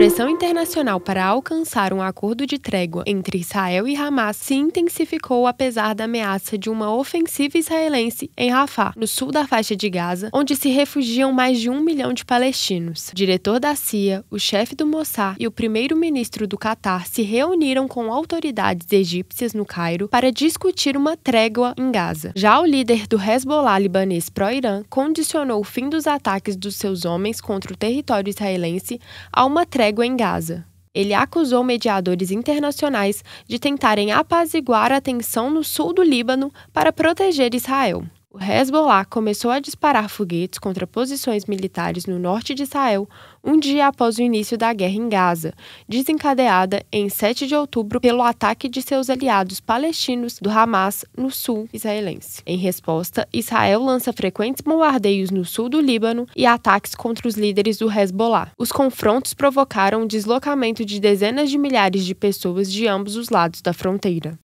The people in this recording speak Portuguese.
pressão internacional para alcançar um acordo de trégua entre Israel e Hamas se intensificou apesar da ameaça de uma ofensiva israelense em Rafah, no sul da faixa de Gaza, onde se refugiam mais de um milhão de palestinos. O diretor da CIA, o chefe do Mossad e o primeiro-ministro do Catar se reuniram com autoridades egípcias no Cairo para discutir uma trégua em Gaza. Já o líder do Hezbollah libanês pró-Irã condicionou o fim dos ataques dos seus homens contra o território israelense a uma trégua cego em Gaza. Ele acusou mediadores internacionais de tentarem apaziguar a tensão no sul do Líbano para proteger Israel o Hezbollah começou a disparar foguetes contra posições militares no norte de Israel um dia após o início da guerra em Gaza, desencadeada em 7 de outubro pelo ataque de seus aliados palestinos do Hamas no sul israelense. Em resposta, Israel lança frequentes bombardeios no sul do Líbano e ataques contra os líderes do Hezbollah. Os confrontos provocaram o deslocamento de dezenas de milhares de pessoas de ambos os lados da fronteira.